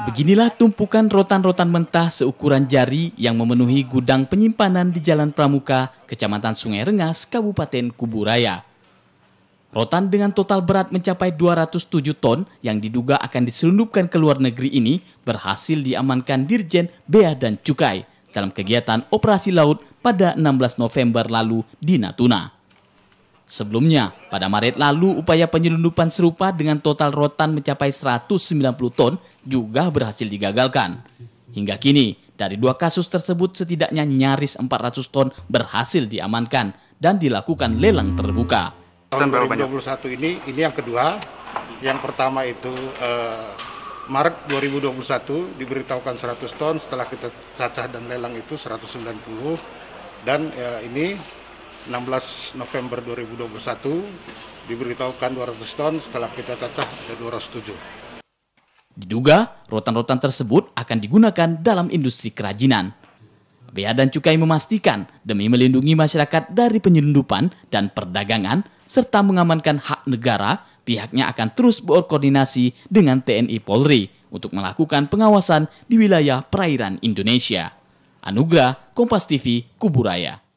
Beginilah tumpukan rotan-rotan mentah seukuran jari yang memenuhi gudang penyimpanan di Jalan Pramuka, Kecamatan Sungai Rengas, Kabupaten Kuburaya. Rotan dengan total berat mencapai 207 ton yang diduga akan diselundupkan ke luar negeri ini berhasil diamankan Dirjen Bea dan Cukai dalam kegiatan operasi laut pada 16 November lalu di Natuna. Sebelumnya, pada Maret lalu upaya penyelundupan serupa dengan total rotan mencapai 190 ton juga berhasil digagalkan. Hingga kini, dari dua kasus tersebut setidaknya nyaris 400 ton berhasil diamankan dan dilakukan lelang terbuka. Tahun 2021 ini, ini yang kedua. Yang pertama itu eh, Maret 2021 diberitahukan 100 ton, setelah kita cacah dan lelang itu 190. Dan eh, ini 16 November 2021 diberitahukan 200 ton setelah kita cacah ada 207. Diduga rotan-rotan tersebut akan digunakan dalam industri kerajinan. Bea dan Cukai memastikan demi melindungi masyarakat dari penyelundupan dan perdagangan serta mengamankan hak negara, pihaknya akan terus berkoordinasi dengan TNI Polri untuk melakukan pengawasan di wilayah perairan Indonesia. Anugrah, Kompas TV, Kuburaya.